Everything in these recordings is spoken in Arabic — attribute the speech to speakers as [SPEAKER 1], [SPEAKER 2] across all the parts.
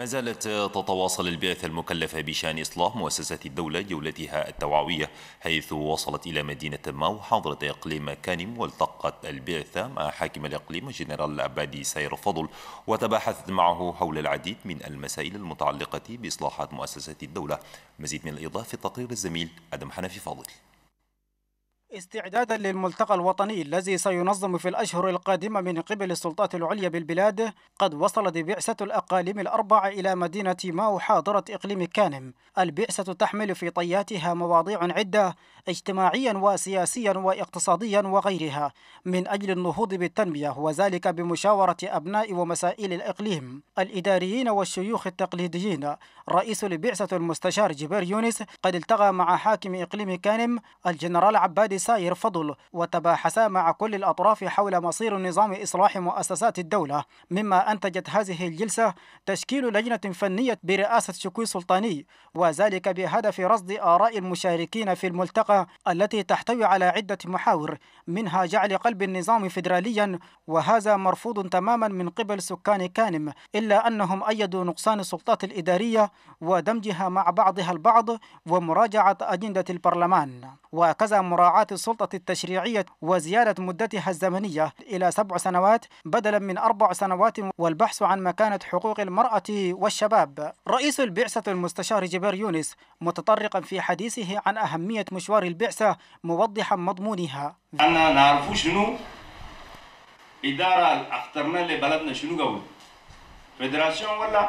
[SPEAKER 1] ما زالت تتواصل البعثة المكلفة بشأن إصلاح مؤسسة الدولة جولتها التوعوية حيث وصلت إلى مدينة ماو حاضرة إقليم كانم والتقت البعثة مع حاكم الإقليم الجنرال عبادي سير فضل وتباحثت معه حول العديد من المسائل المتعلقة بإصلاحات مؤسسة الدولة مزيد من الإضافة في تقرير الزميل أدم حنفي فاضل
[SPEAKER 2] استعدادا للملتقى الوطني الذي سينظم في الأشهر القادمة من قبل السلطات العليا بالبلاد قد وصلت بعثة الأقاليم الأربع إلى مدينة ماو حاضرة إقليم كانم البعثة تحمل في طياتها مواضيع عدة اجتماعيا وسياسيا واقتصاديا وغيرها من أجل النهوض بالتنمية وذلك بمشاورة أبناء ومسائل الإقليم الإداريين والشيوخ التقليديين رئيس البعثة المستشار جبير يونس قد التقى مع حاكم إقليم كانم الجنرال عبادي سائر يرفض وتباحثا مع كل الأطراف حول مصير نظام إصلاح مؤسسات الدولة مما أنتجت هذه الجلسة تشكيل لجنة فنية برئاسة شكوي سلطاني وذلك بهدف رصد آراء المشاركين في الملتقى التي تحتوي على عدة محاور منها جعل قلب النظام فيدراليا وهذا مرفوض تماما من قبل سكان كانم إلا أنهم أيدوا نقصان السلطات الإدارية ودمجها مع بعضها البعض ومراجعة أجندة البرلمان وكذا مراعاة السلطة التشريعية وزيادة مدتها الزمنية إلى سبع سنوات بدلا من أربع سنوات والبحث عن مكانة حقوق المرأة والشباب رئيس البعثة المستشار جبير يونس متطرقا في حديثه عن أهمية مشوار البعثة موضحا مضمونها
[SPEAKER 3] أنا نعرف شنو إدارة أخترنا لبلدنا شنو قول فيدراسيون ولا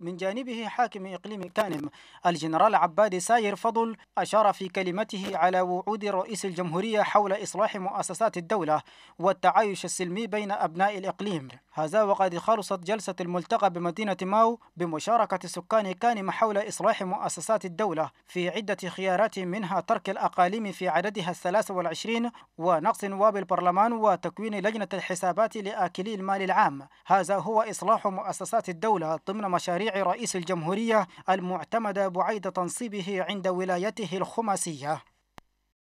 [SPEAKER 2] من جانبه حاكم إقليم كانم الجنرال عباد ساير فضل أشار في كلمته على وعود رئيس الجمهورية حول إصلاح مؤسسات الدولة والتعايش السلمي بين أبناء الإقليم هذا وقد خلصت جلسة الملتقى بمدينة ماو بمشاركة سكان كانما حول إصلاح مؤسسات الدولة في عدة خيارات منها ترك الأقاليم في عددها الثلاث والعشرين ونقص نواب البرلمان وتكوين لجنة الحسابات لآكلي المال العام هذا هو إصلاح مؤسسات الدولة ضمن مشاريع رئيس الجمهورية المعتمدة بعيد تنصيبه عند ولايته الخماسية